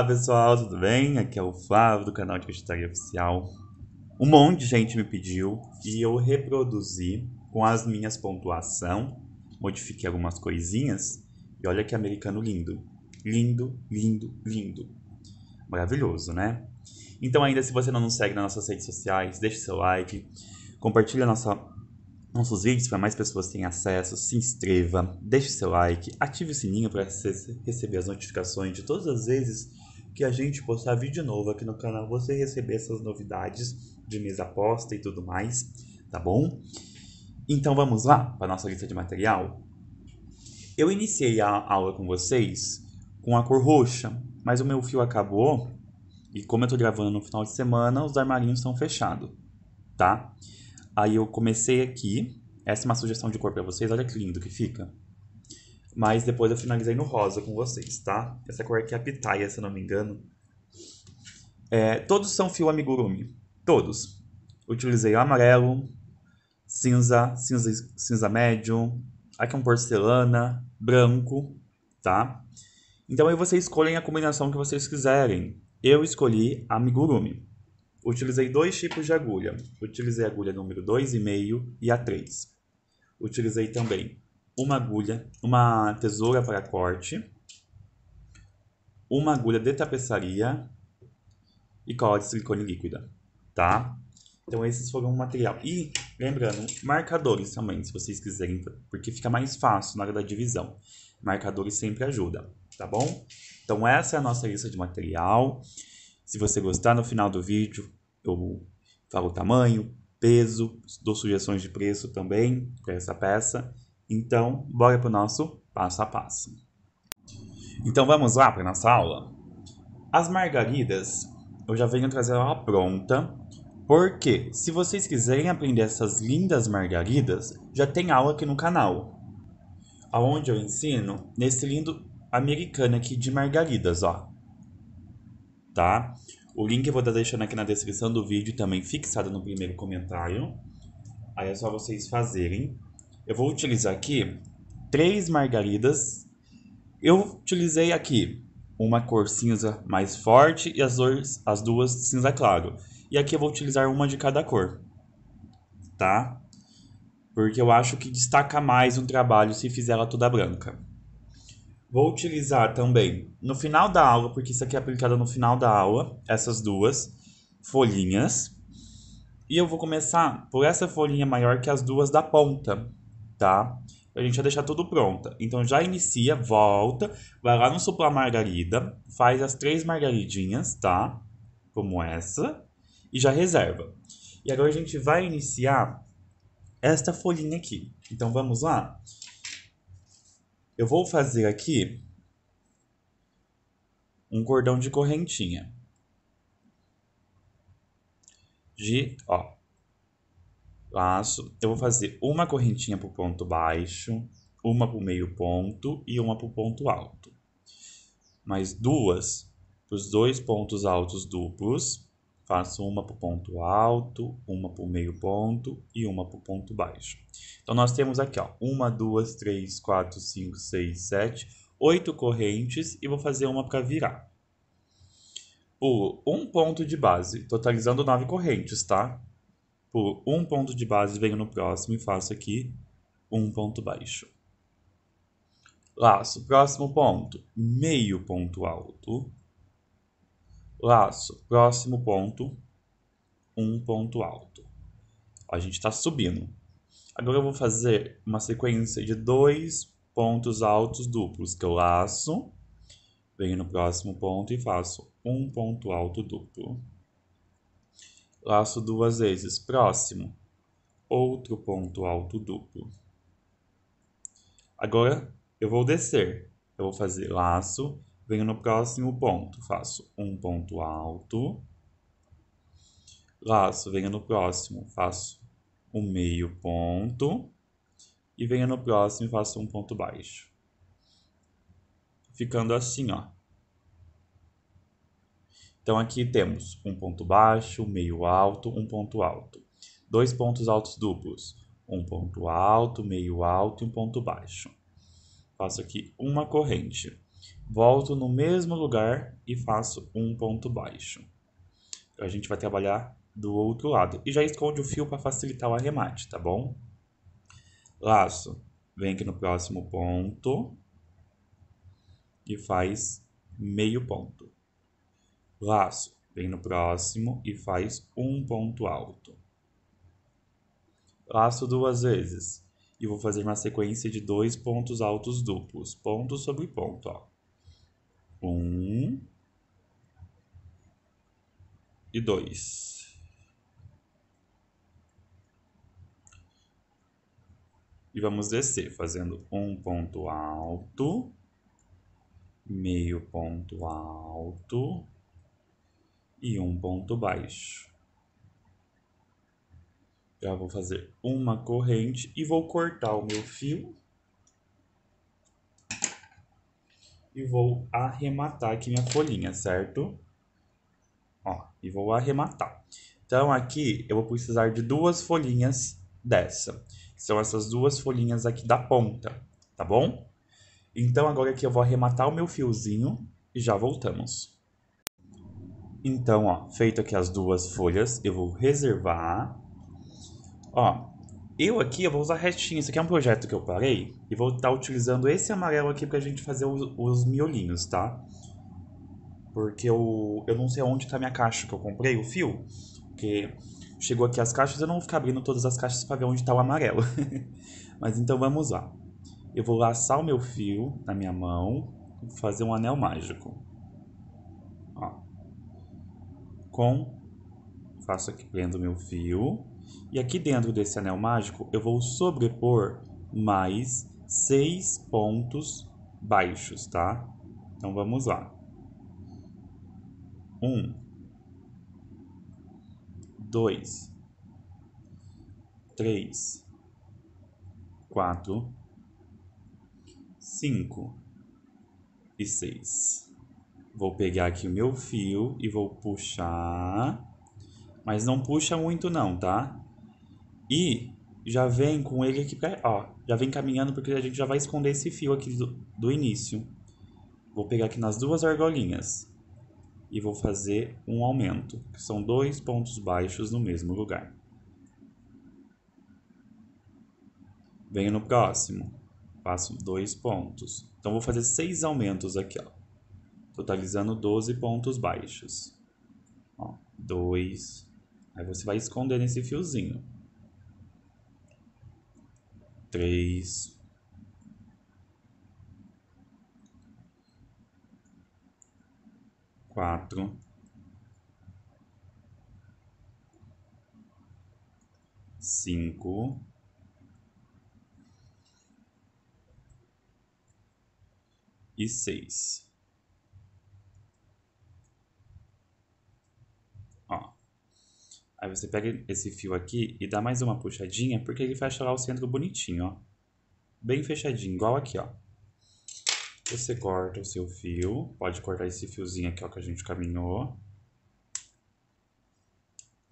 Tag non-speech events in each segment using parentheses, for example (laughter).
Olá pessoal, tudo bem? Aqui é o Flávio do canal de Cachetaria Oficial. Um monte de gente me pediu e eu reproduzi com as minhas pontuação, modifiquei algumas coisinhas e olha que americano lindo. Lindo, lindo, lindo. Maravilhoso, né? Então ainda se você não nos segue nas nossas redes sociais, deixe seu like, compartilhe nossa, nossos vídeos para mais pessoas terem acesso, se inscreva, deixe seu like, ative o sininho para receber as notificações de todas as vezes que a gente postar vídeo novo aqui no canal, você receber essas novidades de mesa aposta e tudo mais, tá bom? Então vamos lá para nossa lista de material. Eu iniciei a aula com vocês com a cor roxa, mas o meu fio acabou e como eu estou gravando no final de semana, os armarinhos estão fechados, tá? Aí eu comecei aqui, essa é uma sugestão de cor para vocês, olha que lindo que fica. Mas depois eu finalizei no rosa com vocês, tá? Essa cor aqui é a pitaia, se eu não me engano. É, todos são fio amigurumi. Todos. Utilizei o amarelo, cinza, cinza, cinza médio, aqui é um porcelana, branco, tá? Então aí vocês escolhem a combinação que vocês quiserem. Eu escolhi amigurumi. Utilizei dois tipos de agulha. Utilizei a agulha número 2,5 e a 3. Utilizei também uma agulha, uma tesoura para corte, uma agulha de tapeçaria e cola de silicone líquida, tá? Então esses foram o material. E lembrando, marcadores também, se vocês quiserem, porque fica mais fácil na hora da divisão. Marcadores sempre ajuda, tá bom? Então essa é a nossa lista de material. Se você gostar, no final do vídeo eu falo o tamanho, peso, dou sugestões de preço também para essa peça. Então, bora para o nosso passo a passo. Então, vamos lá para a nossa aula? As margaridas eu já venho trazer ela pronta, porque se vocês quiserem aprender essas lindas margaridas, já tem aula aqui no canal, aonde eu ensino nesse lindo americano aqui de margaridas, ó. Tá? O link eu vou estar deixando aqui na descrição do vídeo também fixado no primeiro comentário. Aí é só vocês fazerem eu vou utilizar aqui três margaridas. Eu utilizei aqui uma cor cinza mais forte e as, duas as duas cinza claro. E aqui eu vou utilizar uma de cada cor, tá? Porque eu acho que destaca mais um trabalho se fizer ela toda branca. Vou utilizar também no final da aula, porque isso aqui é aplicado no final da aula, essas duas folhinhas. E eu vou começar por essa folhinha maior que as duas da ponta, tá? A gente vai deixar tudo pronta. Então já inicia, volta, vai lá no supla margarida, faz as três margaridinhas, tá? Como essa, e já reserva. E agora a gente vai iniciar esta folhinha aqui. Então vamos lá? Eu vou fazer aqui um cordão de correntinha. De, ó, laço, eu vou fazer uma correntinha para o ponto baixo, uma para o meio ponto e uma para o ponto alto. Mais duas para os dois pontos altos duplos, faço uma para o ponto alto, uma para o meio ponto e uma para o ponto baixo. Então, nós temos aqui, ó, uma, duas, três, quatro, cinco, seis, sete, oito correntes e vou fazer uma para virar. Pulo um ponto de base, totalizando nove correntes, tá? por tipo, um ponto de base, venho no próximo e faço aqui um ponto baixo. Laço, próximo ponto, meio ponto alto. Laço, próximo ponto, um ponto alto. a gente está subindo. Agora eu vou fazer uma sequência de dois pontos altos duplos, que eu é laço, venho no próximo ponto e faço um ponto alto duplo laço duas vezes próximo, outro ponto alto duplo. Agora eu vou descer, eu vou fazer laço, venho no próximo ponto, faço um ponto alto, laço, venho no próximo, faço um meio ponto e venho no próximo e faço um ponto baixo. Ficando assim, ó. Então aqui temos um ponto baixo, meio alto, um ponto alto. Dois pontos altos duplos, um ponto alto, meio alto e um ponto baixo. Faço aqui uma corrente. Volto no mesmo lugar e faço um ponto baixo. A gente vai trabalhar do outro lado. E já esconde o fio para facilitar o arremate, tá bom? Laço. Vem aqui no próximo ponto. E faz meio ponto laço, vem no próximo e faz um ponto alto. Laço duas vezes e vou fazer uma sequência de dois pontos altos duplos, ponto sobre ponto, ó. Um e dois. E vamos descer, fazendo um ponto alto, meio ponto alto, e um ponto baixo. Já vou fazer uma corrente e vou cortar o meu fio. E vou arrematar aqui minha folhinha, certo? Ó, e vou arrematar. Então, aqui eu vou precisar de duas folhinhas dessa. Que são essas duas folhinhas aqui da ponta, tá bom? Então, agora aqui eu vou arrematar o meu fiozinho e já voltamos. Então, ó, feito aqui as duas folhas, eu vou reservar. Ó, eu aqui eu vou usar retinho. Isso aqui é um projeto que eu parei e vou estar tá utilizando esse amarelo aqui para a gente fazer os, os, miolinhos, tá? Porque eu, eu não sei onde está minha caixa que eu comprei, o fio. Porque chegou aqui as caixas, eu não vou ficar abrindo todas as caixas para ver onde está o amarelo. (laughs) Mas então vamos lá. Eu vou laçar o meu fio na minha mão e fazer um anel mágico. com, faço aqui dentro meu fio, e aqui dentro desse anel mágico eu vou sobrepor mais seis pontos baixos, tá? Então vamos lá. Um, dois, três, quatro, cinco e seis. Vou pegar aqui o meu fio e vou puxar, mas não puxa muito não, tá? E já vem com ele aqui, ó, já vem caminhando porque a gente já vai esconder esse fio aqui do, do início. Vou pegar aqui nas duas argolinhas e vou fazer um aumento, que são dois pontos baixos no mesmo lugar. Venho no próximo, faço dois pontos. Então, vou fazer seis aumentos aqui, ó totalizando 12 pontos baixos. Dois, 2. Aí você vai esconder esse fiozinho. 3. Quatro. Cinco. E seis. Aí você pega esse fio aqui e dá mais uma puxadinha, porque ele fecha lá o centro bonitinho, ó. Bem fechadinho, igual aqui, ó. Você corta o seu fio, pode cortar esse fiozinho aqui, ó, que a gente caminhou.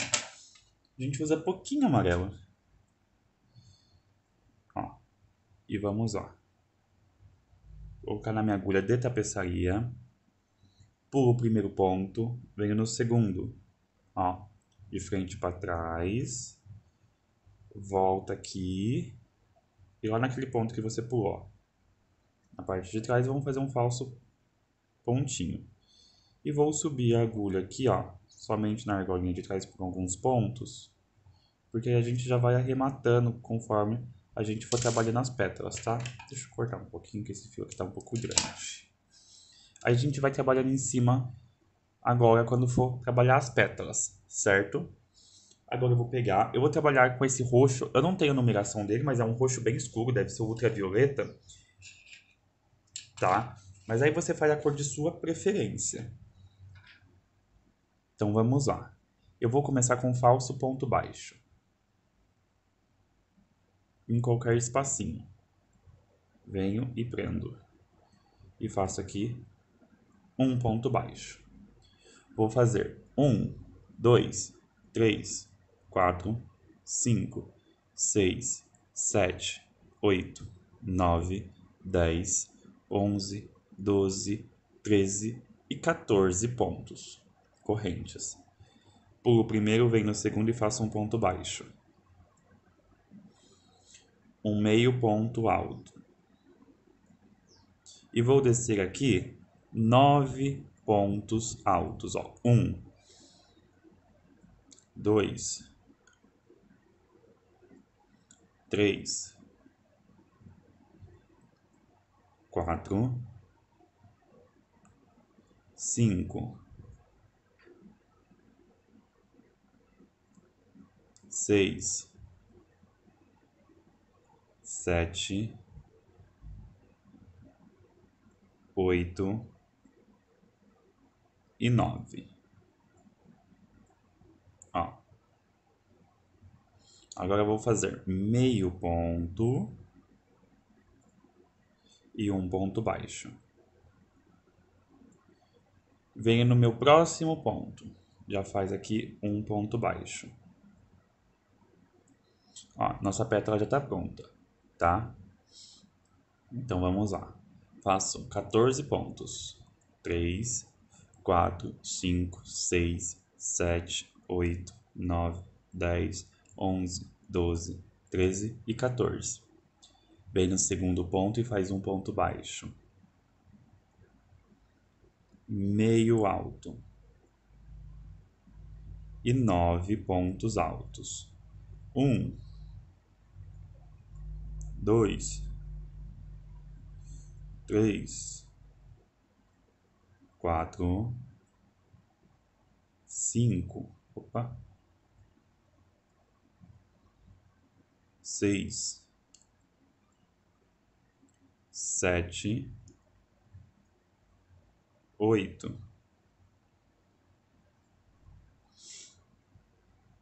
A gente usa pouquinho amarelo. Ó. E vamos, ó. Colocar na minha agulha de tapeçaria. Pulo o primeiro ponto, venho no segundo, ó de frente para trás, volta aqui e lá naquele ponto que você pulou. Na parte de trás vamos fazer um falso pontinho. E vou subir a agulha aqui, ó, somente na argolinha de trás por alguns pontos, porque a gente já vai arrematando conforme a gente for trabalhando as pétalas, tá? Deixa eu cortar um pouquinho, que esse fio aqui tá um pouco grande. A gente vai trabalhando em cima agora quando for trabalhar as pétalas, certo? Agora eu vou pegar, eu vou trabalhar com esse roxo, eu não tenho numeração dele, mas é um roxo bem escuro, deve ser ultravioleta, tá? Mas aí você faz a cor de sua preferência. Então vamos lá. Eu vou começar com falso ponto baixo. Em qualquer espacinho. Venho e prendo. E faço aqui um ponto baixo vou fazer 1, 2, 3, 4, 5, 6, 7, 8, 9, 10, 11, 12, 13 e 14 pontos correntes. Pulo o primeiro, venho no segundo e faço um ponto baixo. Um meio ponto alto. E vou descer aqui 9 pontos altos. Ó. Um, dois, três, quatro, cinco, seis, sete, oito e nove. Ó. Agora eu vou fazer meio ponto e um ponto baixo. Venho no meu próximo ponto. Já faz aqui um ponto baixo. Ó, nossa pétala já está pronta, tá? Então vamos lá. Faço 14 pontos. 3, quatro, cinco, seis, sete, oito, nove, dez, onze, doze, treze e 14. Vem no segundo ponto e faz um ponto baixo. Meio alto. E nove pontos altos. Um, dois, três, quatro, cinco, opa, seis, sete, oito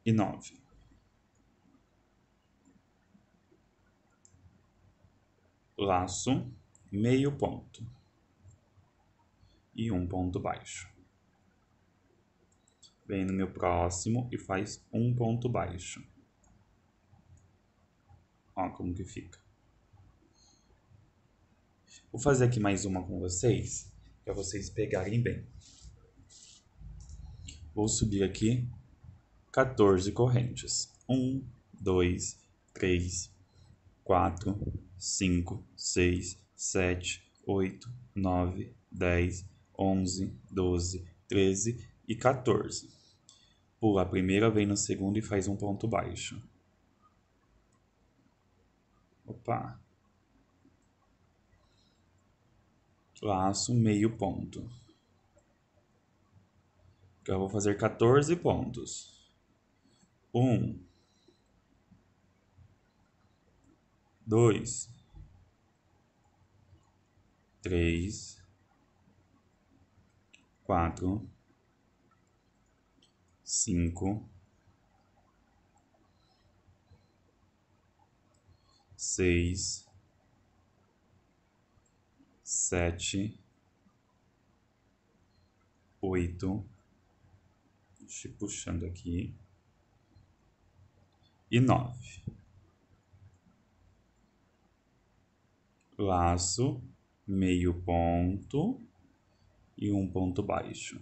e nove. Laço, meio ponto e um ponto baixo. Vem no meu próximo e faz um ponto baixo. Ó como que fica. Vou fazer aqui mais uma com vocês, para vocês pegarem bem. Vou subir aqui 14 correntes. 1, 2, 3, 4, 5, 6, 7, 8, 9, 10, 11, 12, 13 e 14. Pula a primeira, vem no segundo e faz um ponto baixo. Opa. Laço meio ponto. Agora então, eu vou fazer 14 pontos. 1 2 3 quatro, cinco, seis, sete, oito, deixa eu puxando aqui, e nove. Laço, meio ponto, e um ponto baixo.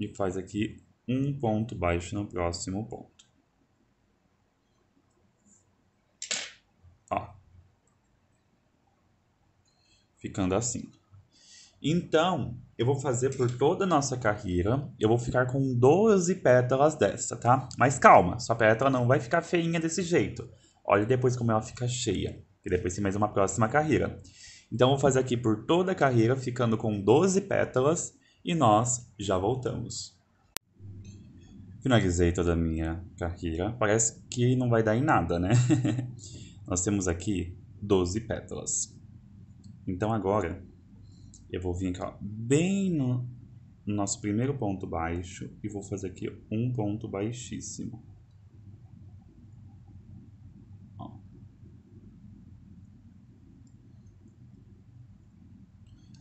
E faz aqui um ponto baixo no próximo ponto. Ó. Ficando assim. Então, eu vou fazer por toda a nossa carreira, eu vou ficar com 12 pétalas dessa, tá? Mas calma, sua pétala não vai ficar feinha desse jeito. Olha depois como ela fica cheia, E depois tem mais uma próxima carreira. Então vou fazer aqui por toda a carreira, ficando com 12 pétalas e nós já voltamos. Finalizei toda a minha carreira. Parece que não vai dar em nada, né? (laughs) nós temos aqui 12 pétalas. Então agora eu vou vir aqui, ó, bem no nosso primeiro ponto baixo e vou fazer aqui um ponto baixíssimo.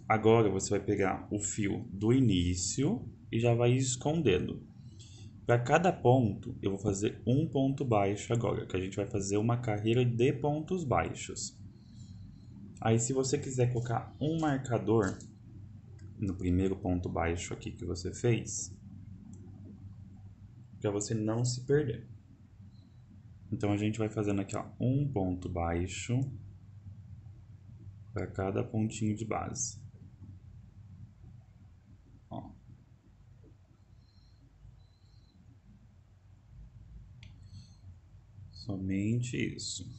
Agora você vai pegar o fio do início e já vai escondendo. Para cada ponto, eu vou fazer um ponto baixo agora, que a gente vai fazer uma carreira de pontos baixos. Aí, se você quiser colocar um marcador no primeiro ponto baixo aqui que você fez, para você não se perder. Então, a gente vai fazendo aqui ó, um ponto baixo para cada pontinho de base. Somente isso.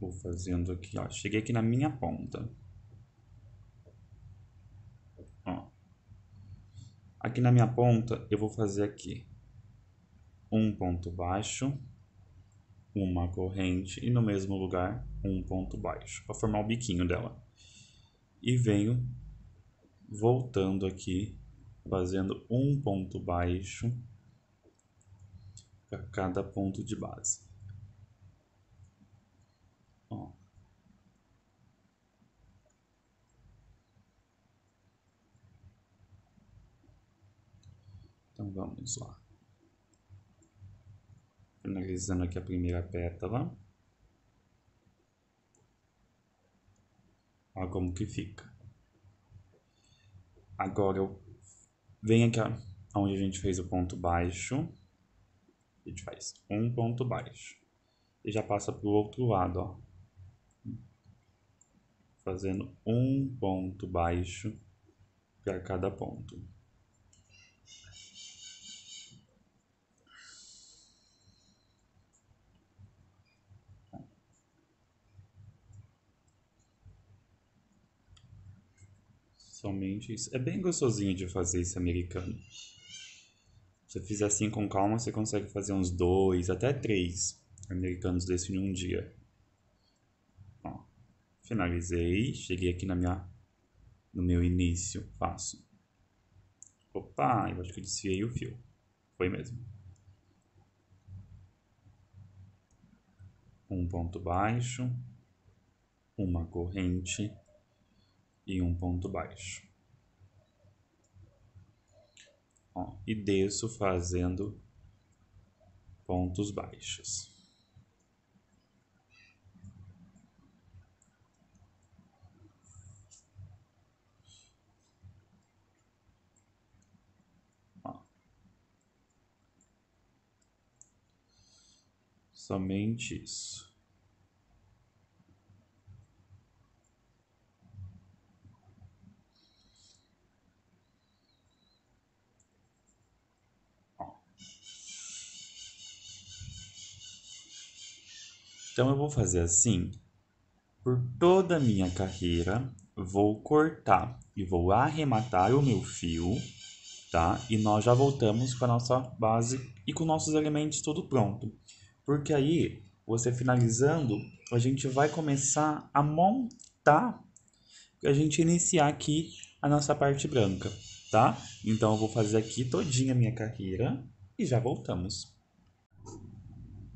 Vou fazendo aqui, ó. Cheguei aqui na minha ponta. Ó. Aqui na minha ponta, eu vou fazer aqui um ponto baixo, uma corrente e no mesmo lugar um ponto baixo, para formar o biquinho dela. E venho voltando aqui, fazendo um ponto baixo para cada ponto de base. Ó. Então vamos lá. Finalizando aqui a primeira pétala. Olha como que fica. Agora eu venho aqui onde a gente fez o ponto baixo. A gente faz um ponto baixo. E já passa para o outro lado, ó. Fazendo um ponto baixo para cada ponto. somente isso. É bem gostosinho de fazer esse americano. Se você fizer assim com calma, você consegue fazer uns dois, até três americanos desse em um dia. Ó, finalizei, cheguei aqui na minha, no meu início, faço. Opa, eu acho que eu desfiei o fio. Foi mesmo. Um ponto baixo, uma corrente e um ponto baixo. Ó, e desço fazendo pontos baixos. Ó. Somente isso. Então eu vou fazer assim. Por toda a minha carreira, vou cortar e vou arrematar o meu fio, tá? E nós já voltamos com a nossa base e com nossos elementos tudo pronto. Porque aí, você finalizando, a gente vai começar a montar, a gente iniciar aqui a nossa parte branca, tá? Então eu vou fazer aqui todinha a minha carreira e já voltamos.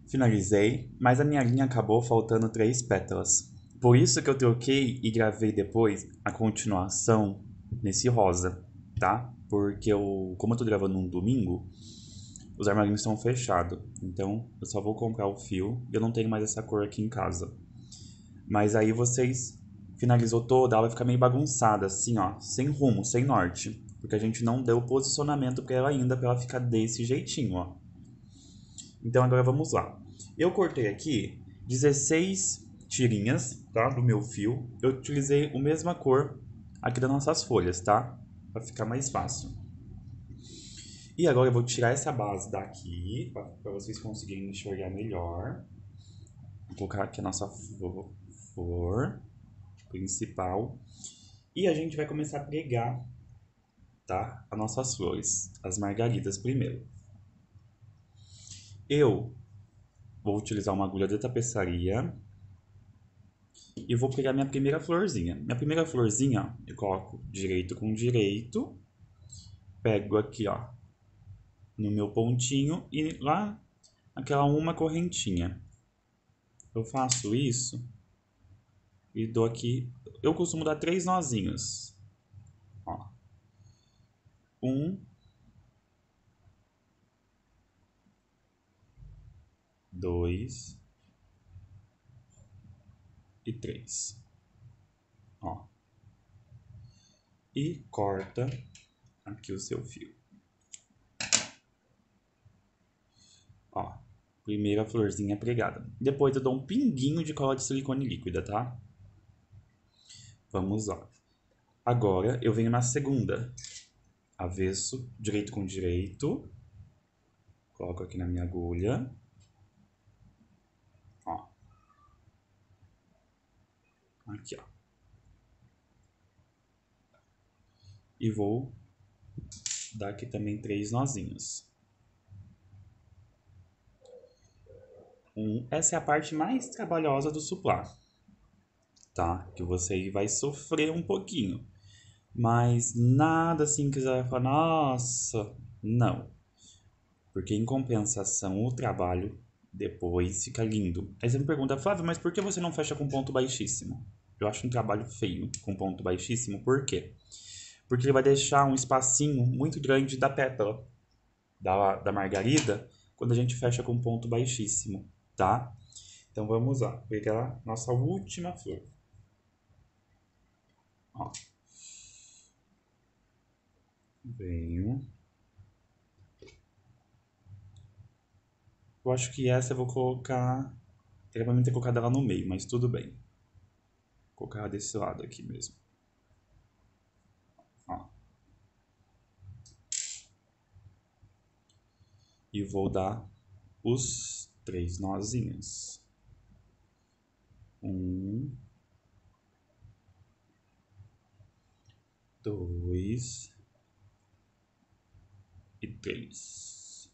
Finalizei, mas a minha linha acabou faltando três pétalas. Por isso que eu troquei e gravei depois a continuação nesse rosa, tá? Porque eu, como eu tô gravando num domingo, os armarinhos estão fechados. Então, eu só vou comprar o fio. e Eu não tenho mais essa cor aqui em casa. Mas aí vocês finalizou toda, ela vai ficar meio bagunçada, assim, ó, sem rumo, sem norte. Porque a gente não deu posicionamento para ela ainda, para ela ficar desse jeitinho, ó. Então agora vamos lá. Eu cortei aqui 16 tirinhas, tá? Do meu fio. Eu utilizei a mesma cor aqui das nossas folhas, tá? Para ficar mais fácil. E agora eu vou tirar essa base daqui, para vocês conseguirem enxergar melhor. Vou colocar aqui a nossa flor principal. E a gente vai começar a pregar, tá? As nossas flores, as margaridas primeiro. Eu vou utilizar uma agulha de tapeçaria e vou pegar minha primeira florzinha. Minha primeira florzinha, eu coloco direito com direito, pego aqui, ó, no meu pontinho e lá aquela uma correntinha. Eu faço isso e dou aqui, eu costumo dar três nozinhos. Ó. Um, 2 e 3. Ó. E corta aqui o seu fio. Ó, primeira florzinha pregada. Depois eu dou um pinguinho de cola de silicone líquida, tá? Vamos lá. Agora eu venho na segunda. Avesso, direito com direito. Coloco aqui na minha agulha. Aqui, ó. E vou dar aqui também três nozinhos. Um, essa é a parte mais trabalhosa do suplá, tá? Que você vai sofrer um pouquinho. Mas nada assim que você vai falar, nossa, não. Porque em compensação, o trabalho depois fica lindo. Aí você me pergunta, Flávio, mas por que você não fecha com ponto baixíssimo? Eu acho um trabalho feio com ponto baixíssimo, por quê? Porque ele vai deixar um espacinho muito grande da pétala da, da margarida quando a gente fecha com ponto baixíssimo, tá? Então vamos lá, pegar nossa última flor. Ó. Venho. Eu acho que essa eu vou colocar. Era pra mim ter colocado ela no meio, mas tudo bem colocar desse lado aqui mesmo. Ó. E vou dar os três nozinhos. Um, dois e três.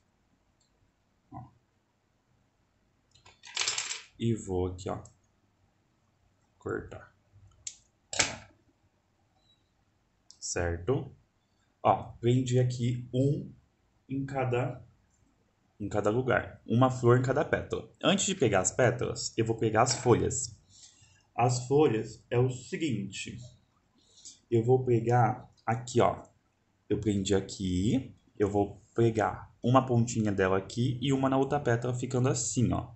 Ó. E vou aqui, ó, cortar. certo? Ó, vendi aqui um em cada em cada lugar, uma flor em cada pétala. Antes de pegar as pétalas, eu vou pegar as folhas. As folhas é o seguinte, eu vou pegar aqui, ó. Eu prendi aqui, eu vou pegar uma pontinha dela aqui e uma na outra pétala ficando assim, ó.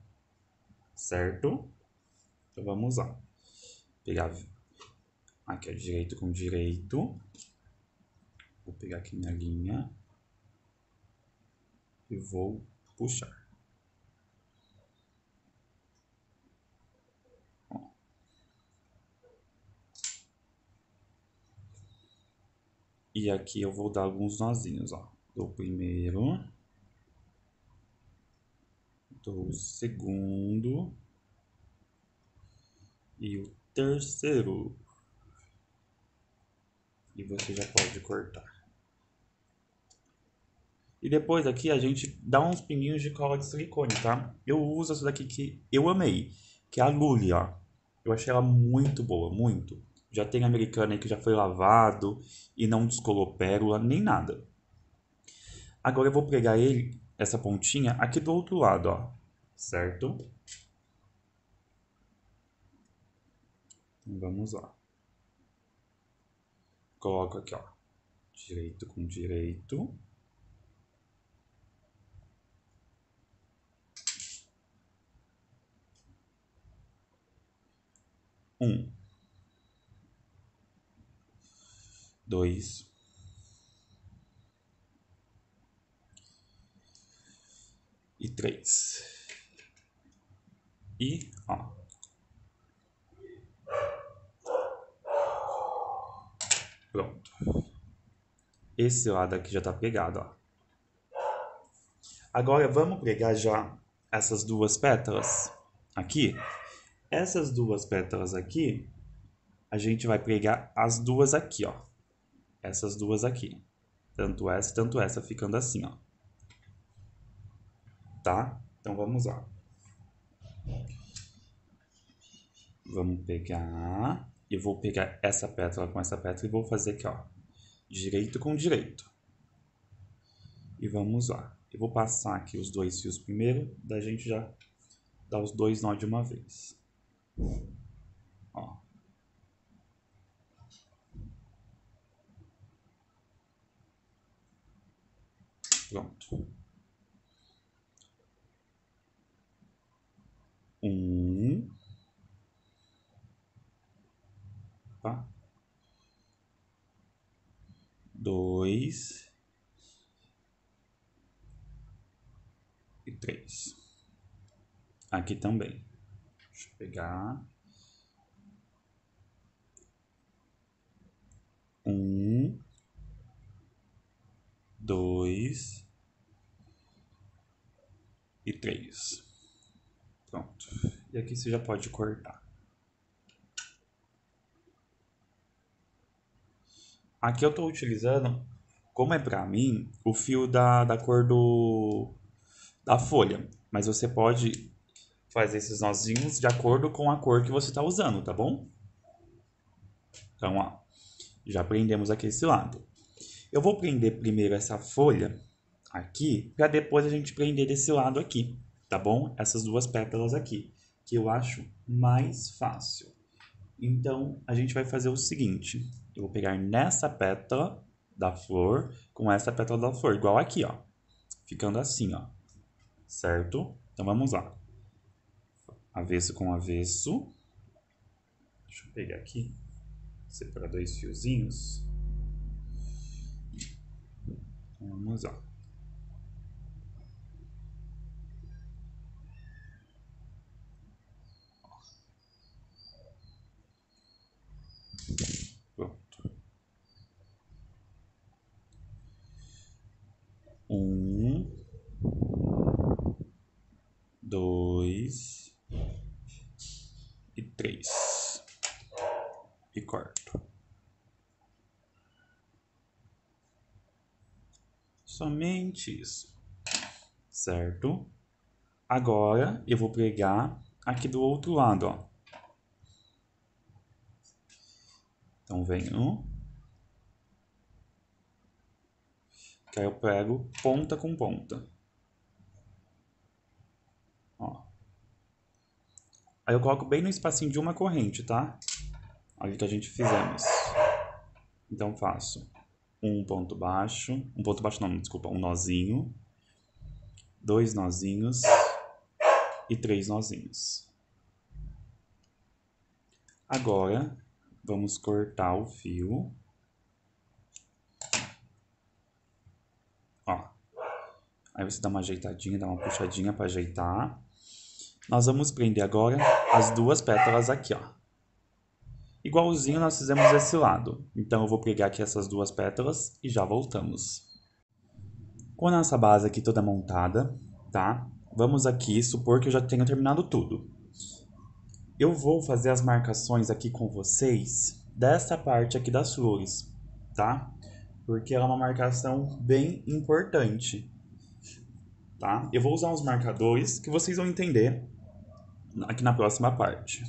Certo? Então vamos lá. Pegar aqui, ó, direito com direito. Vou pegar aqui minha linha e vou puxar. E aqui eu vou dar alguns nozinhos, ó. Do primeiro, do segundo e o terceiro. E você já pode cortar. E depois aqui a gente dá uns pinguinhos de cola de silicone, tá? Eu uso essa daqui que eu amei, que é a Lully, ó. Eu achei ela muito boa, muito. Já tem americana aí que já foi lavado e não descolou pérola nem nada. Agora eu vou pregar ele, essa pontinha, aqui do outro lado, ó. Certo? Então, vamos lá. Coloco aqui, ó. Direito com direito. Um, dois, e três. E ó. Pronto. Esse lado aqui já tá pegado, ó. Agora vamos pregar já essas duas pétalas aqui. Essas duas pétalas aqui, a gente vai pregar as duas aqui, ó. Essas duas aqui. Tanto essa, tanto essa, ficando assim, ó. Tá? Então, vamos lá. Vamos pegar... Eu vou pegar essa pétala com essa pétala e vou fazer aqui, ó. Direito com direito. E vamos lá. Eu vou passar aqui os dois fios primeiro, da gente já dar os dois nós de uma vez. Ó. Pronto. Um. Tá? Dois. e três. Aqui também pegar um, dois e três. Pronto. E aqui você já pode cortar. Aqui eu estou utilizando, como é para mim, o fio da, da cor do, da folha. Mas você pode faz esses nozinhos de acordo com a cor que você está usando, tá bom? Então, ó, já prendemos aqui esse lado. Eu vou prender primeiro essa folha aqui, para depois a gente prender desse lado aqui, tá bom? Essas duas pétalas aqui, que eu acho mais fácil. Então, a gente vai fazer o seguinte, eu vou pegar nessa pétala da flor com essa pétala da flor, igual aqui, ó. Ficando assim, ó. Certo? Então, vamos lá avesso com avesso. Deixa eu pegar aqui, separar dois fiozinhos. Vamos lá. Pronto. Um exatamente isso, certo? Agora, eu vou pregar aqui do outro lado, ó. Então, vem um. Que aí eu prego ponta com ponta. Ó. Aí eu coloco bem no espacinho de uma corrente, tá? Olha o que a gente fizemos. Então, faço um ponto baixo, um ponto baixo não, desculpa, um nozinho, dois nozinhos e três nozinhos. Agora, vamos cortar o fio. Ó. Aí você dá uma ajeitadinha, dá uma puxadinha para ajeitar. Nós vamos prender agora as duas pétalas aqui, ó. Igualzinho nós fizemos esse lado. Então eu vou pegar aqui essas duas pétalas e já voltamos. Com a nossa base aqui toda montada, tá? Vamos aqui supor que eu já tenha terminado tudo. Eu vou fazer as marcações aqui com vocês dessa parte aqui das flores, tá? Porque ela é uma marcação bem importante, tá? Eu vou usar os marcadores que vocês vão entender aqui na próxima parte.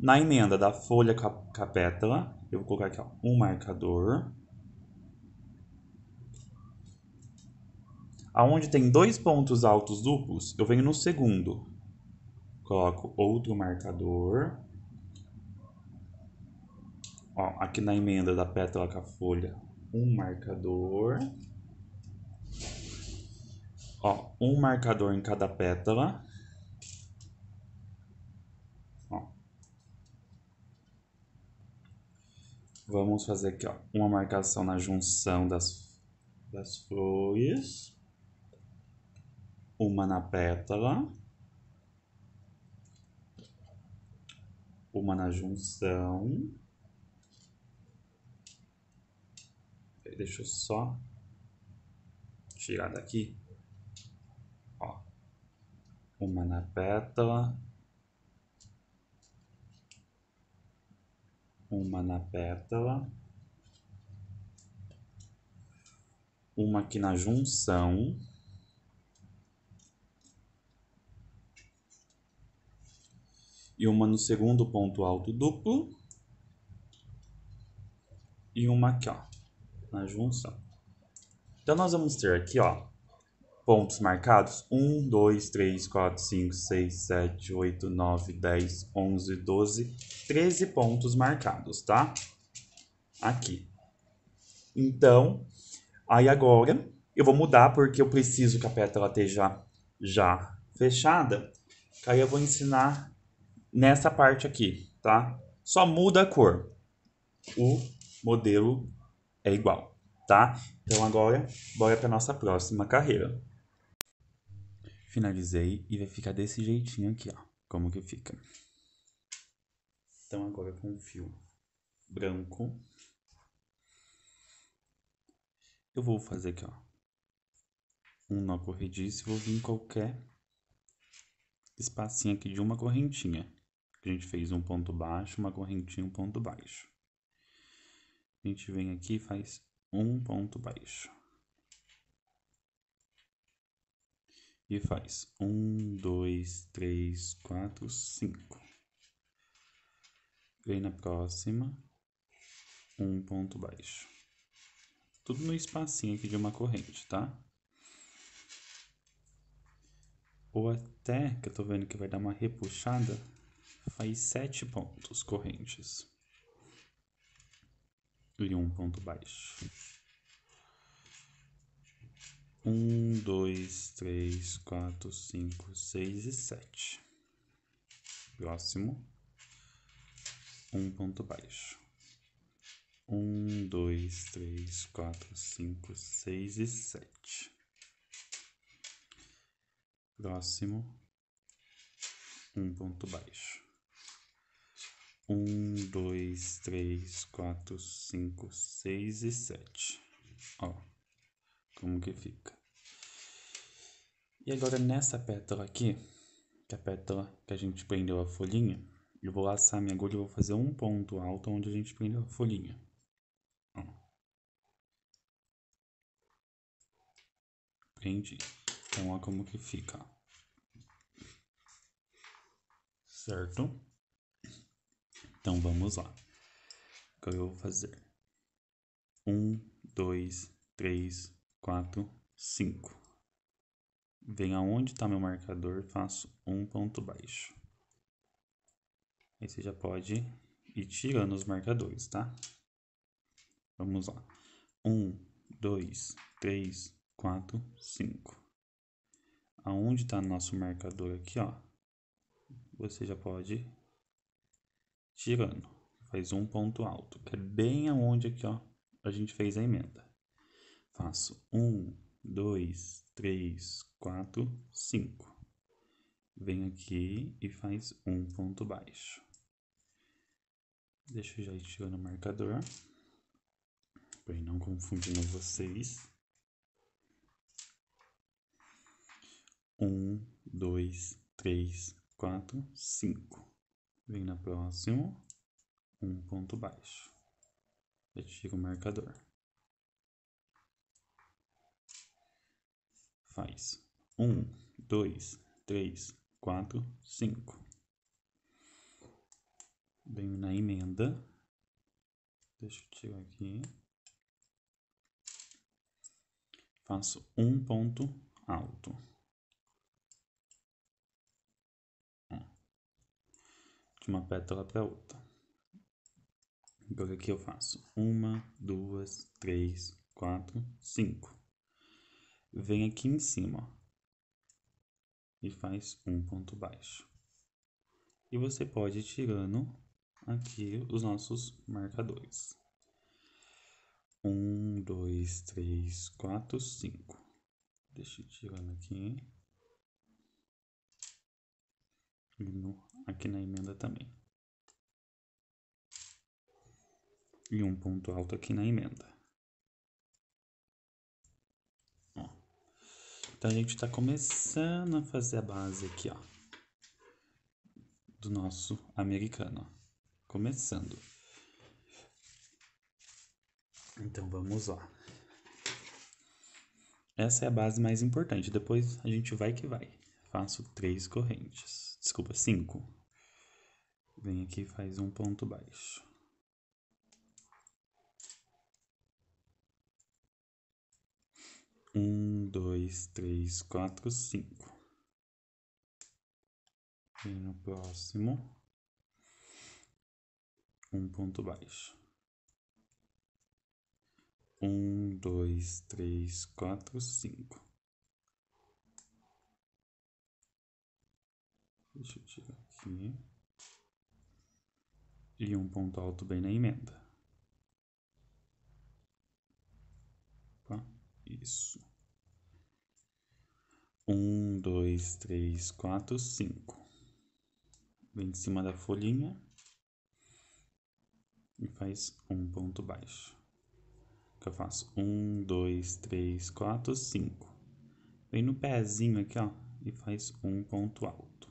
Na emenda da folha capétala, eu vou colocar aqui ó, um marcador. Aonde tem dois pontos altos duplos, eu venho no segundo. Coloco outro marcador. Ó, aqui na emenda da pétala com a folha, um marcador. Ó, um marcador em cada pétala. Vamos fazer aqui, ó, uma marcação na junção das, das flores, uma na pétala, uma na junção. Deixa eu só tirar daqui. Ó, uma na pétala, uma na pétala, uma aqui na junção, e uma no segundo ponto alto duplo, e uma aqui, ó, na junção. Então, nós vamos ter aqui, ó, Pontos marcados: 1, 2, 3, 4, 5, 6, 7, 8, 9, 10, 11, 12, 13 pontos marcados, tá? Aqui. Então, aí agora eu vou mudar porque eu preciso que a pétala esteja já fechada. Aí eu vou ensinar nessa parte aqui, tá? Só muda a cor. O modelo é igual, tá? Então agora, bora para nossa próxima carreira. Finalizei e vai ficar desse jeitinho aqui, ó. Como que fica. Então, agora com o fio branco. Eu vou fazer aqui, ó. Um nó corrediço vou vir em qualquer espacinho aqui de uma correntinha. A gente fez um ponto baixo, uma correntinha, um ponto baixo. A gente vem aqui e faz um ponto baixo. e faz um, dois, três, quatro, cinco. Vem na próxima, um ponto baixo. Tudo no espacinho aqui de uma corrente, tá? Ou até, que eu tô vendo que vai dar uma repuxada, faz sete pontos correntes. E um ponto baixo um, dois, três, quatro, cinco, seis e sete. Próximo, um ponto baixo. Um, dois, três, quatro, cinco, seis e sete. Próximo, um ponto baixo. Um, dois, três, quatro, cinco, seis e sete. Ó, como que fica. E agora nessa pétala aqui, que é a pétala que a gente prendeu a folhinha, eu vou laçar minha agulha e vou fazer um ponto alto onde a gente prendeu a folhinha. Prendi. Então, olha como que fica. Certo? Então, vamos lá. Agora eu vou fazer. Um, dois, três, 4, 5. Venho aonde está meu marcador, faço um ponto baixo. Aí você já pode ir tirando os marcadores, tá? Vamos lá. 1, 2, 3, 4, 5. Aonde está nosso marcador aqui, ó, você já pode ir tirando. Faz um ponto alto, que é bem aonde aqui, ó, a gente fez a emenda. Faço um, dois, três, quatro, cinco. Vem aqui e faz um ponto baixo. Deixa eu já ir tirando o marcador, para não confundindo vocês. Um, dois, três, quatro, cinco. Vem na próxima, um ponto baixo. Já tiro o marcador. faz um, dois, três, quatro, cinco. Venho na emenda. Deixa eu tirar aqui. Faço um ponto alto. De uma pétala para outra. Agora aqui eu faço uma, duas, três, quatro, cinco vem aqui em cima e faz um ponto baixo. E você pode ir tirando aqui os nossos marcadores. Um, dois, três, quatro, cinco. Deixa eu tirando aqui. E no, aqui na emenda também. E um ponto alto aqui na emenda. Então a gente está começando a fazer a base aqui, ó, do nosso americano, ó. começando. Então vamos lá. Essa é a base mais importante. Depois a gente vai que vai. Faço três correntes. Desculpa, cinco. Vem aqui e faz um ponto baixo. Um, dois, três, quatro, cinco. E no próximo, um ponto baixo. Um, dois, três, quatro, cinco. Deixa eu tirar aqui. E um ponto alto bem na emenda. Opa, isso. Um, dois, três, quatro, cinco. Vem em cima da folhinha e faz um ponto baixo. Que eu faço um, dois, três, quatro, cinco. Vem no pezinho aqui, ó, e faz um ponto alto.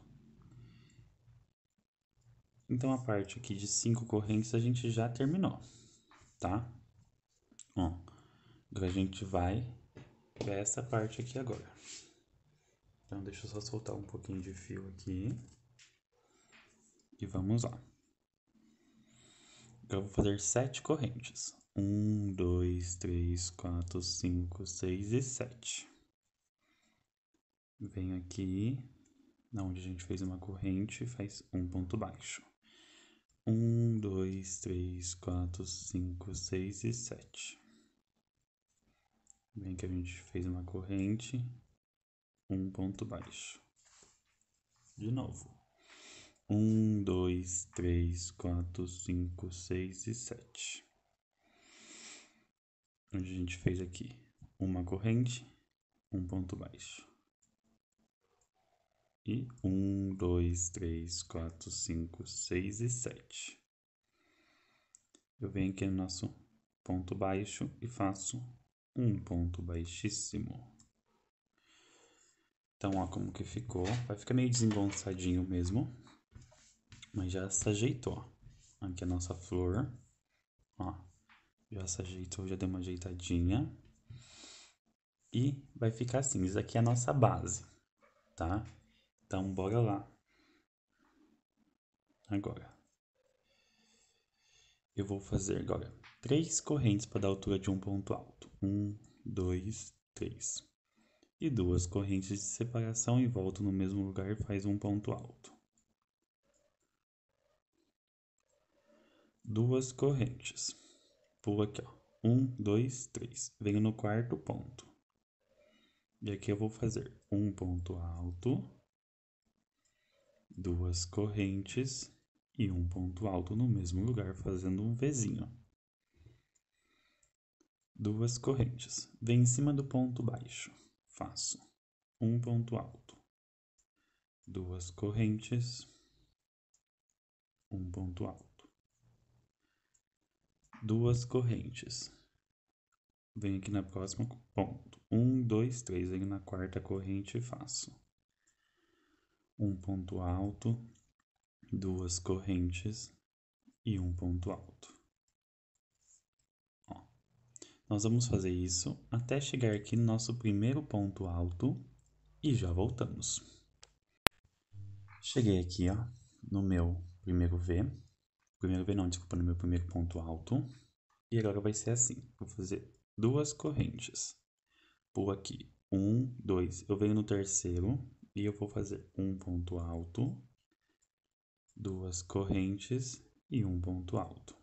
Então a parte aqui de cinco correntes a gente já terminou, tá? Ó, agora a gente vai para essa parte aqui agora. Então, deixa eu só soltar um pouquinho de fio aqui. E vamos lá. Então, eu vou fazer sete correntes. Um, dois, três, quatro, cinco, seis e sete. Venho aqui, onde a gente fez uma corrente, faz um ponto baixo. Um, dois, três, quatro, cinco, seis e sete. Vem que a gente fez uma corrente, um ponto baixo. De novo. Um, dois, três, quatro, cinco, seis e sete. A gente fez aqui uma corrente, um ponto baixo. E um, dois, três, quatro, cinco, seis e sete. Eu venho aqui no nosso ponto baixo e faço um ponto baixíssimo. Então, ó como que ficou. Vai ficar meio desengonçadinho mesmo. Mas já se ajeitou, ó. Aqui a nossa flor. Ó. Já se ajeitou, já deu uma ajeitadinha. E vai ficar assim. Isso aqui é a nossa base, tá? Então, bora lá. Agora. Eu vou fazer agora três correntes para dar altura de um ponto alto. Um, dois, três e duas correntes de separação e volto no mesmo lugar faz um ponto alto. Duas correntes. Pulo aqui, ó. Um, dois, três. Venho no quarto ponto. E aqui eu vou fazer um ponto alto, duas correntes e um ponto alto no mesmo lugar, fazendo um Vzinho. Duas correntes. Vem em cima do ponto baixo faço um ponto alto, duas correntes, um ponto alto, duas correntes. Venho aqui na próxima ponto, um, dois, três, venho na quarta corrente e faço um ponto alto, duas correntes e um ponto alto. Nós vamos fazer isso até chegar aqui no nosso primeiro ponto alto e já voltamos. Cheguei aqui, ó, no meu primeiro V. Primeiro V não, desculpa, no meu primeiro ponto alto. E agora vai ser assim, vou fazer duas correntes. Pulo aqui, um, dois. Eu venho no terceiro e eu vou fazer um ponto alto, duas correntes e um ponto alto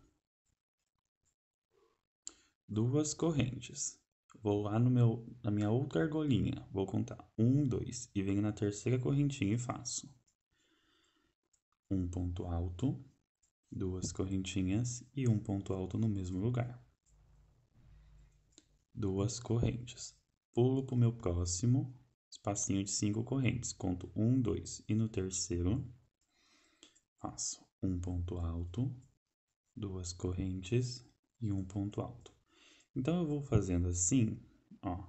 duas correntes. Vou lá no meu, na minha outra argolinha, vou contar um, dois, e venho na terceira correntinha e faço um ponto alto, duas correntinhas e um ponto alto no mesmo lugar. Duas correntes. Pulo para o meu próximo, espacinho de cinco correntes, conto um, dois, e no terceiro faço um ponto alto, duas correntes e um ponto alto. Então eu vou fazendo assim, ó,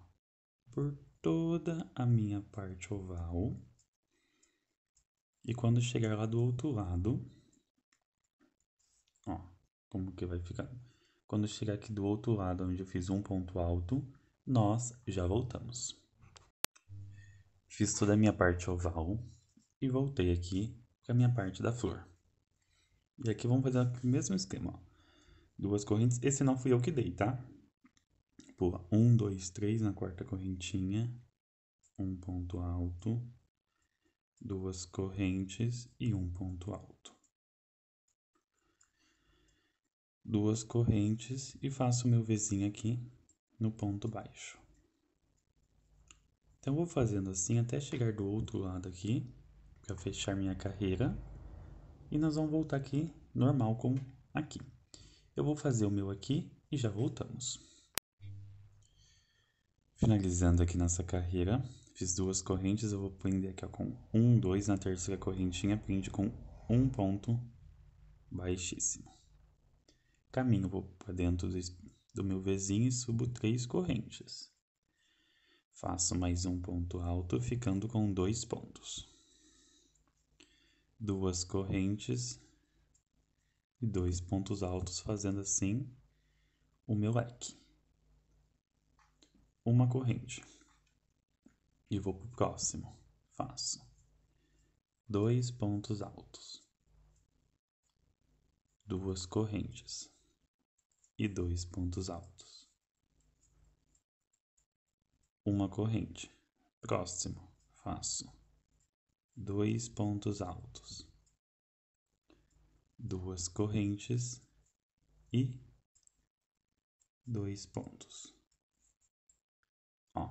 por toda a minha parte oval. E quando chegar lá do outro lado, ó, como que vai ficar? Quando chegar aqui do outro lado, onde eu fiz um ponto alto, nós já voltamos. Fiz toda a minha parte oval e voltei aqui para a minha parte da flor. E aqui vamos fazer o mesmo esquema, ó. Duas correntes, esse não fui eu que dei, tá? Pula um, dois, três na quarta correntinha, um ponto alto, duas correntes e um ponto alto. Duas correntes e faço meu vizinho aqui no ponto baixo. Então, vou fazendo assim até chegar do outro lado aqui, para fechar minha carreira. E nós vamos voltar aqui, normal como aqui. Eu vou fazer o meu aqui e já voltamos. Finalizando aqui nossa carreira, fiz duas correntes, eu vou prender aqui ó, com 1, 2 na terceira correntinha, prende com um ponto baixíssimo. Caminho, vou para dentro do, do meu vizinho e subo três correntes. Faço mais um ponto alto, ficando com dois pontos. Duas correntes e dois pontos altos, fazendo assim o meu leque uma corrente. E vou para o próximo. Faço dois pontos altos, duas correntes e dois pontos altos. Uma corrente. Próximo, faço dois pontos altos, duas correntes e dois pontos. Ó.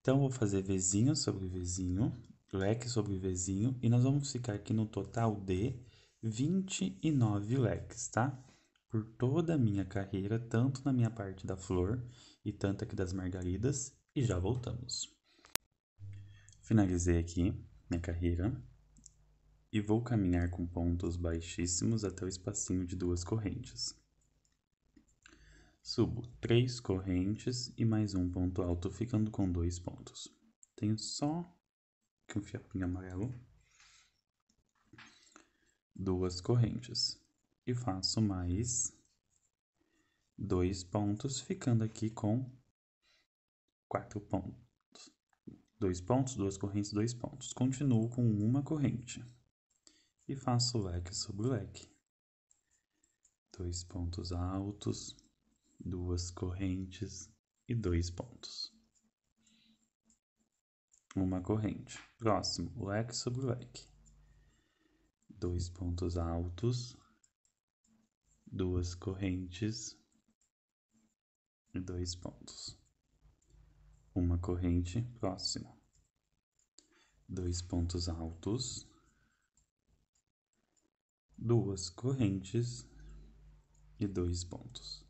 Então, vou fazer Vzinho sobre Vzinho, leque sobre Vzinho, e nós vamos ficar aqui no total de 29 leques, tá? Por toda a minha carreira, tanto na minha parte da flor e tanto aqui das margaridas, e já voltamos. Finalizei aqui minha carreira e vou caminhar com pontos baixíssimos até o espacinho de duas correntes. Subo três correntes e mais um ponto alto, ficando com dois pontos. Tenho só que um fiapinho amarelo. Duas correntes. E faço mais dois pontos, ficando aqui com quatro pontos. Dois pontos, duas correntes, dois pontos. Continuo com uma corrente. E faço leque sobre leque. Dois pontos altos duas correntes e dois pontos. Uma corrente. Próximo, o leque sobre o leque. Dois pontos altos, duas correntes e dois pontos. Uma corrente próximo. Dois pontos altos, duas correntes e dois pontos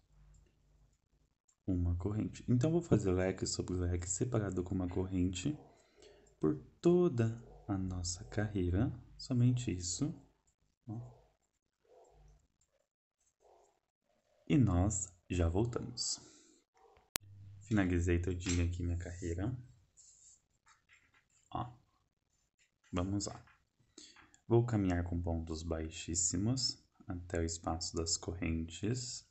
uma corrente. Então, vou fazer leque sobre leque separado com uma corrente por toda a nossa carreira, somente isso. E nós já voltamos. Finalizei todinha aqui minha carreira. Ó, vamos lá. Vou caminhar com pontos baixíssimos até o espaço das correntes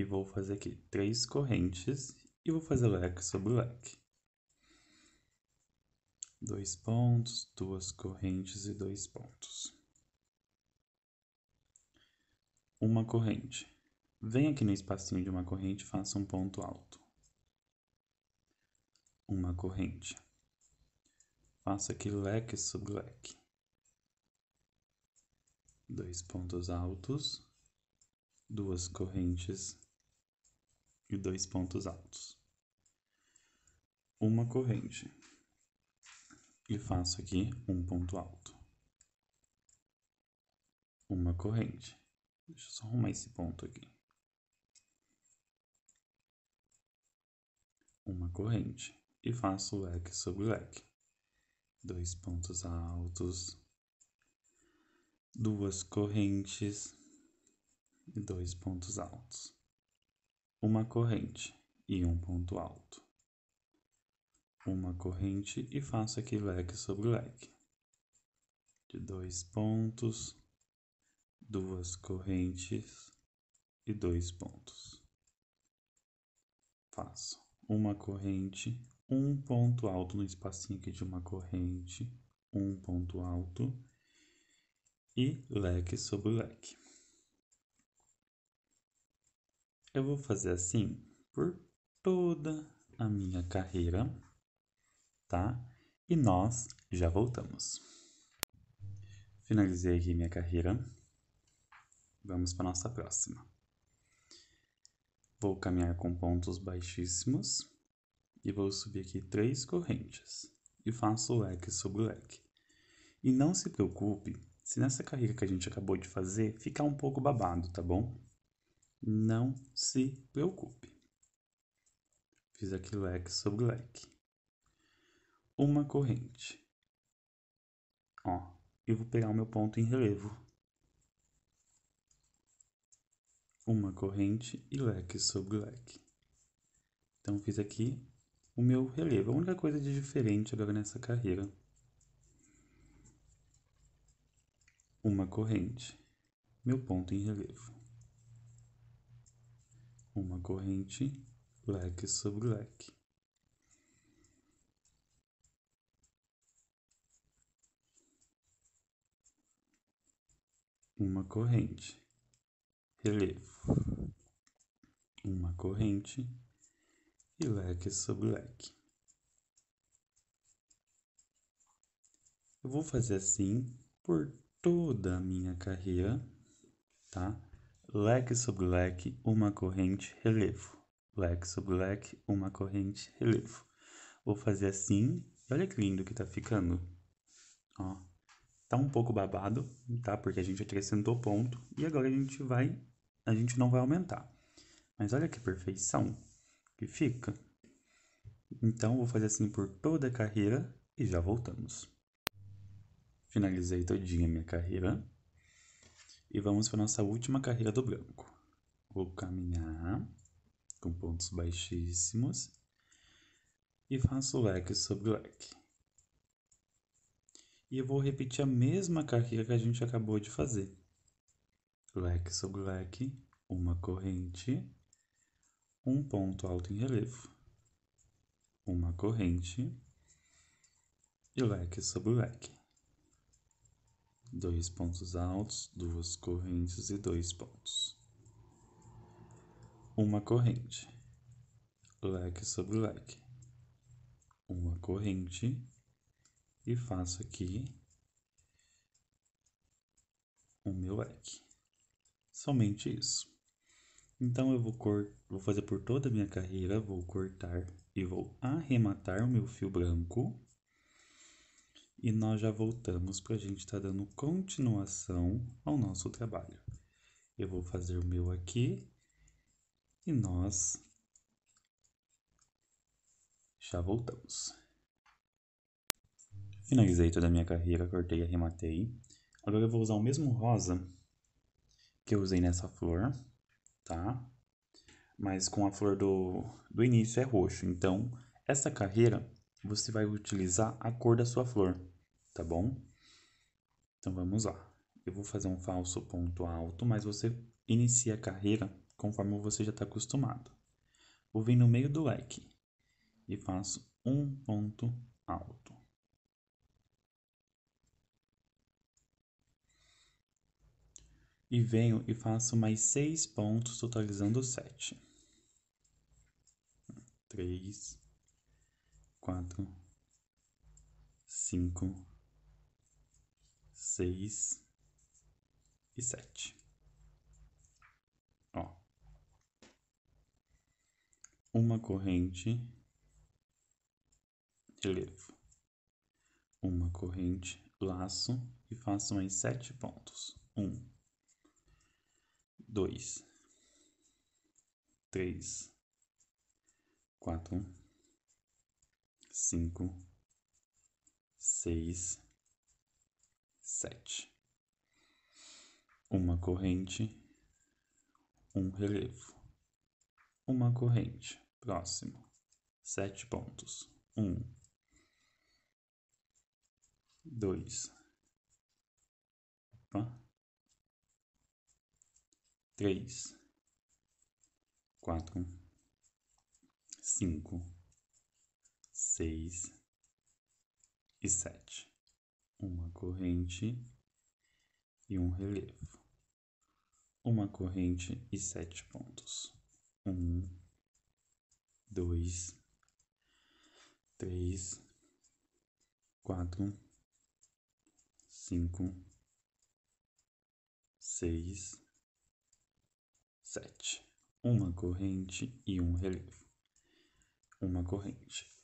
e vou fazer aqui três correntes e vou fazer leque sobre leque. Dois pontos, duas correntes e dois pontos. Uma corrente. Venha aqui no espacinho de uma corrente e faça um ponto alto. Uma corrente. Faça aqui leque sobre leque. Dois pontos altos, duas correntes e dois pontos altos. Uma corrente. E faço aqui um ponto alto. Uma corrente. Deixa eu só arrumar esse ponto aqui. Uma corrente. E faço leque sobre leque. Dois pontos altos. Duas correntes. E dois pontos altos uma corrente e um ponto alto. Uma corrente e faço aqui leque sobre leque, de dois pontos, duas correntes e dois pontos. Faço uma corrente, um ponto alto no espacinho aqui de uma corrente, um ponto alto e leque sobre leque. Eu vou fazer assim por toda a minha carreira, tá? E nós já voltamos. Finalizei aqui minha carreira. Vamos para nossa próxima. Vou caminhar com pontos baixíssimos e vou subir aqui três correntes e faço leque sobre leque. E não se preocupe se nessa carreira que a gente acabou de fazer ficar um pouco babado, tá bom? Não se preocupe. Fiz aqui leque sobre leque. Uma corrente. Ó, eu vou pegar o meu ponto em relevo. Uma corrente e leque sobre leque. Então fiz aqui o meu relevo. A única coisa de diferente agora nessa carreira. Uma corrente. Meu ponto em relevo uma corrente leque sobre leque. Uma corrente, relevo, uma corrente e leque sobre leque. Eu vou fazer assim por toda a minha carreira, tá? leque sobre leque, uma corrente, relevo. Leque sobre leque, uma corrente, relevo. Vou fazer assim, olha que lindo que tá ficando. Ó, tá um pouco babado, tá? Porque a gente acrescentou o ponto e agora a gente vai, a gente não vai aumentar. Mas olha que perfeição que fica. Então, vou fazer assim por toda a carreira e já voltamos. Finalizei todinha minha carreira. E vamos para nossa última carreira do branco. Vou caminhar com pontos baixíssimos e faço leque sobre leque. E eu vou repetir a mesma carreira que a gente acabou de fazer. Leque sobre leque, uma corrente, um ponto alto em relevo, uma corrente e leque sobre leque dois pontos altos, duas correntes e dois pontos. Uma corrente, leque sobre leque, uma corrente e faço aqui o meu leque. Somente isso. Então eu vou, vou fazer por toda a minha carreira, vou cortar e vou arrematar o meu fio branco e nós já voltamos para a gente estar tá dando continuação ao nosso trabalho. Eu vou fazer o meu aqui e nós já voltamos. Finalizei toda a minha carreira, cortei e arrematei. Agora eu vou usar o mesmo rosa que eu usei nessa flor, tá? Mas com a flor do, do início é roxo, então essa carreira você vai utilizar a cor da sua flor, tá bom? Então vamos lá. Eu vou fazer um falso ponto alto, mas você inicia a carreira conforme você já está acostumado. Vou vir no meio do leque e faço um ponto alto. E venho e faço mais seis pontos, totalizando sete. Três, quatro, cinco, seis e sete. Ó, uma corrente, relevo, uma corrente, laço e faço mais sete pontos. Um, dois, três, quatro cinco, seis, sete. Uma corrente, um relevo. Uma corrente, próximo, sete pontos. Um, dois, opa, três, quatro, cinco seis e sete. Uma corrente e um relevo. Uma corrente e sete pontos. Um, dois, três, quatro, cinco, seis, sete. Uma corrente e um relevo. Uma corrente.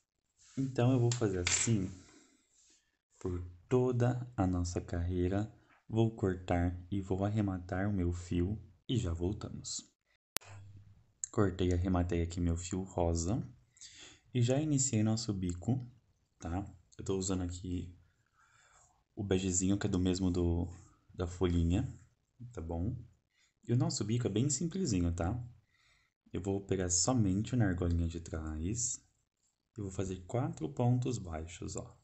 Então eu vou fazer assim por toda a nossa carreira, vou cortar e vou arrematar o meu fio e já voltamos. Cortei e arrematei aqui meu fio rosa e já iniciei nosso bico, tá? Eu tô usando aqui o begezinho que é do mesmo do da folhinha, tá bom? E o nosso bico é bem simplesinho, tá? Eu vou pegar somente na argolinha de trás, eu vou fazer quatro pontos baixos, ó.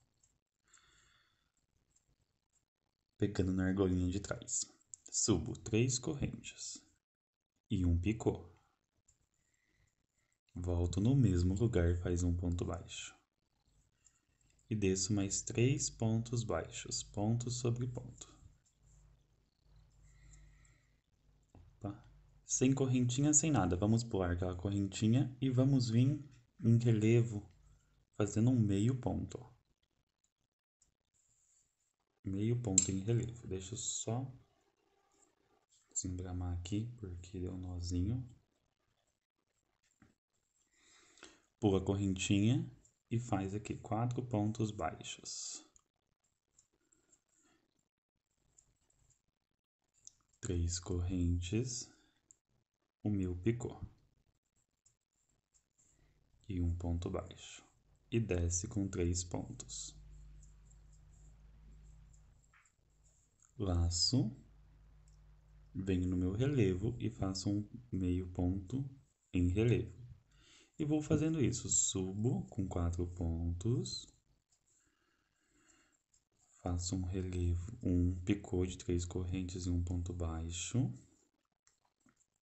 Pegando na argolinha de trás. Subo três correntes e um picô. Volto no mesmo lugar, faz um ponto baixo. E desço mais três pontos baixos, ponto sobre ponto. Opa. Sem correntinha, sem nada. Vamos pular aquela correntinha e vamos vir em relevo fazendo um meio ponto. Meio ponto em relevo. Deixa eu só desembramar aqui, porque deu um nozinho. Pula a correntinha e faz aqui quatro pontos baixos. Três correntes, o meu picô e um ponto baixo e desce com três pontos. Laço, venho no meu relevo e faço um meio ponto em relevo. E vou fazendo isso, subo com quatro pontos, faço um relevo, um picô de três correntes e um ponto baixo,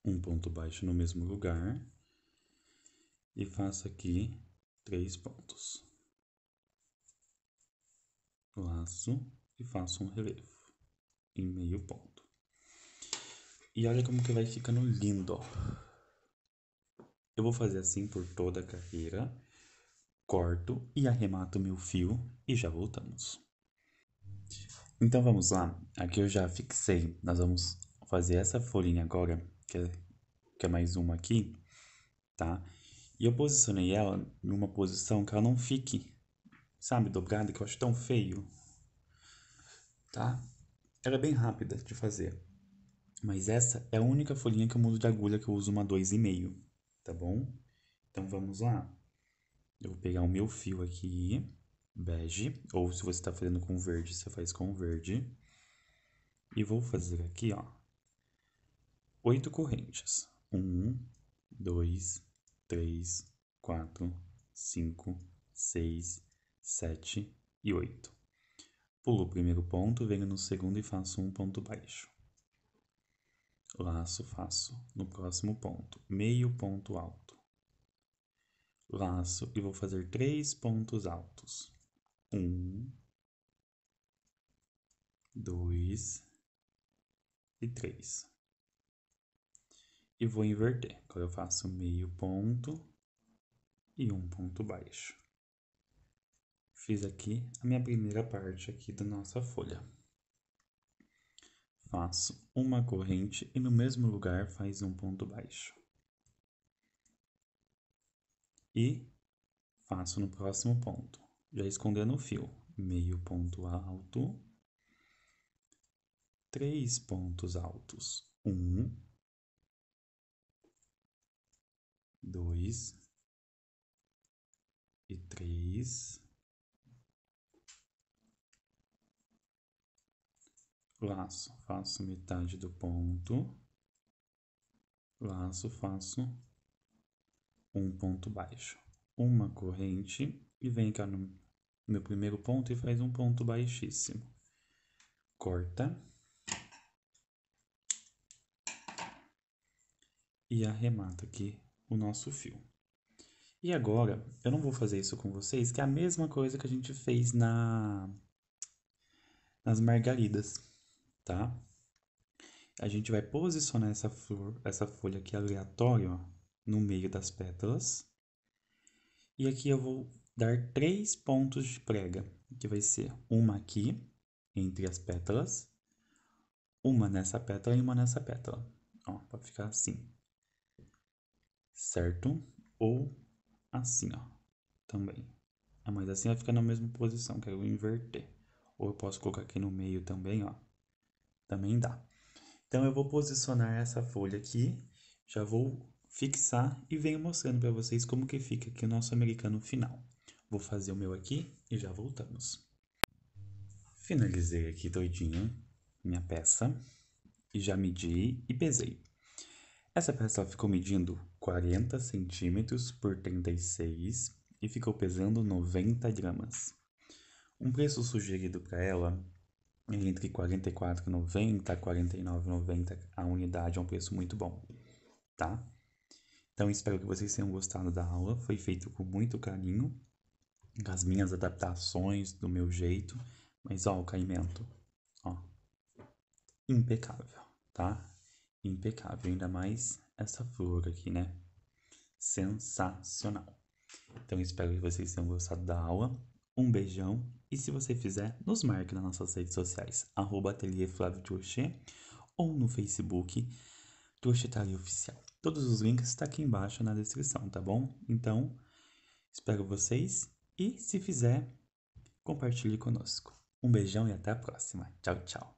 um ponto baixo no mesmo lugar, e faço aqui três pontos. Laço e faço um relevo em meio ponto. E olha como que vai ficando lindo, ó. Eu vou fazer assim por toda a carreira, corto e arremato meu fio e já voltamos. Então vamos lá, aqui eu já fixei, nós vamos fazer essa folhinha agora, que é, que é mais uma aqui, tá? E eu posicionei ela numa posição que ela não fique, sabe, dobrada, que eu acho tão feio. Tá? Ela é bem rápida de fazer. Mas essa é a única folhinha que eu mudo de agulha que eu uso uma 2,5, tá bom? Então vamos lá. Eu vou pegar o meu fio aqui, bege, ou se você está fazendo com verde, você faz com verde. E vou fazer aqui, ó, oito correntes. Um, dois, 3, 4, 5, 6, 7 e 8. Pulo o primeiro ponto, venho no segundo e faço um ponto baixo. Laço, faço no próximo ponto, meio ponto alto. Laço e vou fazer três pontos altos. Um, dois e três e vou inverter. Então, eu faço meio ponto e um ponto baixo. Fiz aqui a minha primeira parte aqui da nossa folha. Faço uma corrente e no mesmo lugar faz um ponto baixo. E faço no próximo ponto, já escondendo o fio. Meio ponto alto, três pontos altos. Um, dois e três Laço, faço metade do ponto. Laço, faço um ponto baixo. Uma corrente e vem cá no meu primeiro ponto e faz um ponto baixíssimo. Corta. E arremata aqui o nosso fio. E agora, eu não vou fazer isso com vocês, que é a mesma coisa que a gente fez na nas margaridas, tá? A gente vai posicionar essa flor, essa folha aqui aleatória, ó, no meio das pétalas. E aqui eu vou dar três pontos de prega, que vai ser uma aqui, entre as pétalas, uma nessa pétala e uma nessa pétala, ó, para ficar assim certo? Ou assim, ó, também. Ah, mas assim vai ficar na mesma posição, que eu é inverter. Ou eu posso colocar aqui no meio também, ó. Também dá. Então, eu vou posicionar essa folha aqui, já vou fixar e venho mostrando para vocês como que fica aqui o nosso americano final. Vou fazer o meu aqui e já voltamos. Finalizei aqui doidinho minha peça e já medi e pesei. Essa peça ficou medindo 40 centímetros por 36 e ficou pesando 90 gramas. Um preço sugerido para ela é entre 44,90 a 49,90 a unidade, é um preço muito bom, tá? Então espero que vocês tenham gostado da aula, foi feito com muito carinho, com as minhas adaptações, do meu jeito, mas ó, o caimento, ó, impecável, tá? impecável, ainda mais essa flor aqui, né? Sensacional. Então, espero que vocês tenham gostado da aula. Um beijão e se você fizer, nos marque nas nossas redes sociais, arroba Flávio ou no Facebook Trochetaria Oficial. Todos os links estão tá aqui embaixo na descrição, tá bom? Então, espero vocês e se fizer, compartilhe conosco. Um beijão e até a próxima. Tchau, tchau.